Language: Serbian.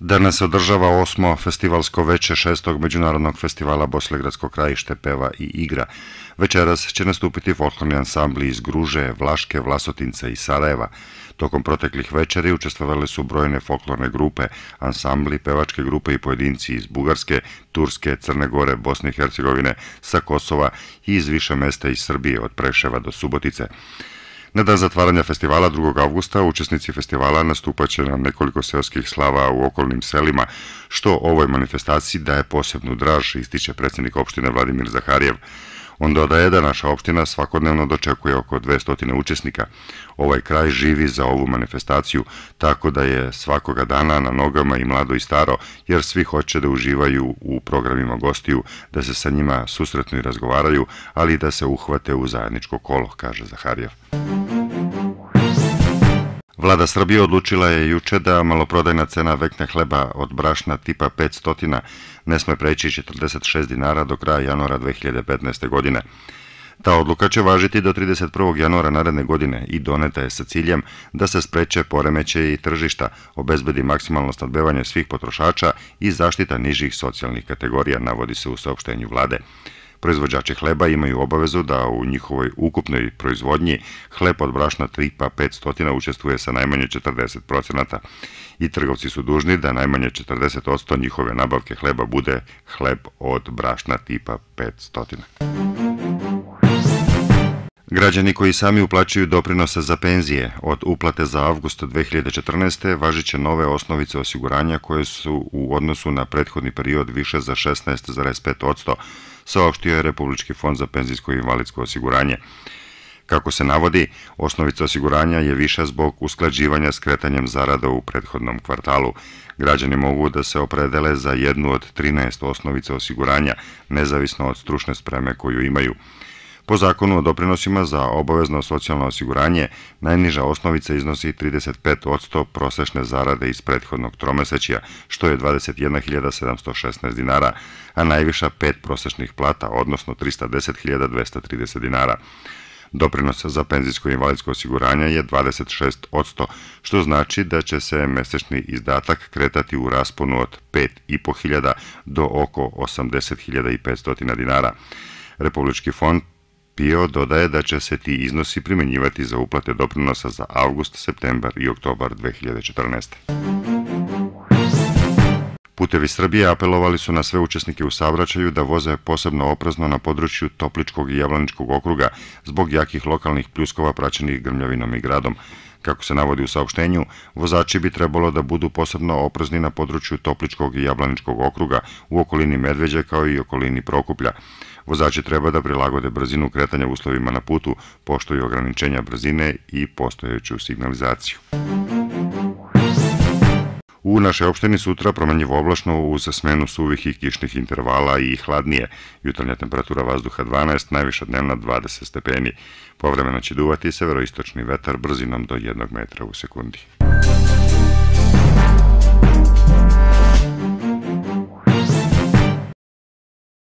Danas održava osmo festivalsko veče šestog Međunarodnog festivala Boslegradsko krajište peva i igra. Večeras će nastupiti folklorni ansambli iz Gruže, Vlaške, Vlasotince i Sarajeva. Tokom proteklih večeri učestvovale su brojne folklorne grupe, ansambli, pevačke grupe i pojedinci iz Bugarske, Turske, Crne Gore, Bosne i Hercegovine, sa Kosova i iz više mesta iz Srbije od Preševa do Subotice. Na dan zatvaranja festivala 2. augusta učesnici festivala nastupaće na nekoliko seoskih slava u okolnim selima, što ovoj manifestaciji daje posebnu draž, ističe predsjednik opštine Vladimir Zaharijev. On dodaje da naša opština svakodnevno dočekuje oko 200 učesnika. Ovaj kraj živi za ovu manifestaciju, tako da je svakoga dana na nogama i mlado i staro, jer svi hoće da uživaju u programima gostiju, da se sa njima susretnu i razgovaraju, ali da se uhvate u zajedničko kolo, kaže Zaharjev. Vlada Srbije odlučila je juče da maloprodajna cena vekne hleba od brašna tipa 500 ne sme preći 46 dinara do kraja januara 2015. godine. Ta odluka će važiti do 31. januara naredne godine i doneta je sa ciljem da se spreče poremeće i tržišta, obezbedi maksimalno snadbevanje svih potrošača i zaštita nižih socijalnih kategorija, navodi se u saopštenju vlade. Proizvođači hleba imaju obavezu da u njihovoj ukupnoj proizvodnji hleb od brašna 3 pa 500 učestvuje sa najmanje 40% i trgovci su dužni da najmanje 40% njihove nabavke hleba bude hleb od brašna tipa 500. Građani koji sami uplaćuju doprinose za penzije od uplate za avgust 2014. važiće nove osnovice osiguranja koje su u odnosu na prethodni period više za 16,5%, saopštio je Republički fond za penzijsko i invalidsko osiguranje. Kako se navodi, osnovica osiguranja je viša zbog usklađivanja s kretanjem zarada u prethodnom kvartalu. Građani mogu da se opredele za jednu od 13 osnovica osiguranja, nezavisno od stručne spreme koju imaju. Po zakonu o doprinosima za obavezno socijalno osiguranje, najniža osnovica iznosi 35% prosečne zarade iz prethodnog tromeseća, što je 21.716 dinara, a najviša 5 prosečnih plata, odnosno 310.230 dinara. Doprinos za penzijsko i invalidsko osiguranje je 26%, što znači da će se mesečni izdatak kretati u rasponu od 5.500 do oko 80.500 dinara. Republički fond PIO dodaje da će se ti iznosi primenjivati za uplate doprinosa za avgust, septembar i oktobar 2014. Putevi Srbije apelovali su na sve učesnike u savraćaju da voze posebno oprezno na području Topličkog i Javlaničkog okruga zbog jakih lokalnih pljuskova praćenih grmljavinom i gradom. Kako se navodi u saopštenju, vozači bi trebalo da budu posebno oprezni na području Topličkog i Jablaničkog okruga u okolini Medveđa kao i okolini Prokuplja. Vozači treba da prilagode brzinu kretanja uslovima na putu, poštoju ograničenja brzine i postojeću signalizaciju. U našoj opštini sutra promenjivo oblačno uz smenu suvih i kišnih intervala i hladnije. Jutarnja temperatura vazduha 12, najviša dnevna 20 stepeni. Povremeno će duvati severoistočni vetar brzinom do 1 metra u sekundi.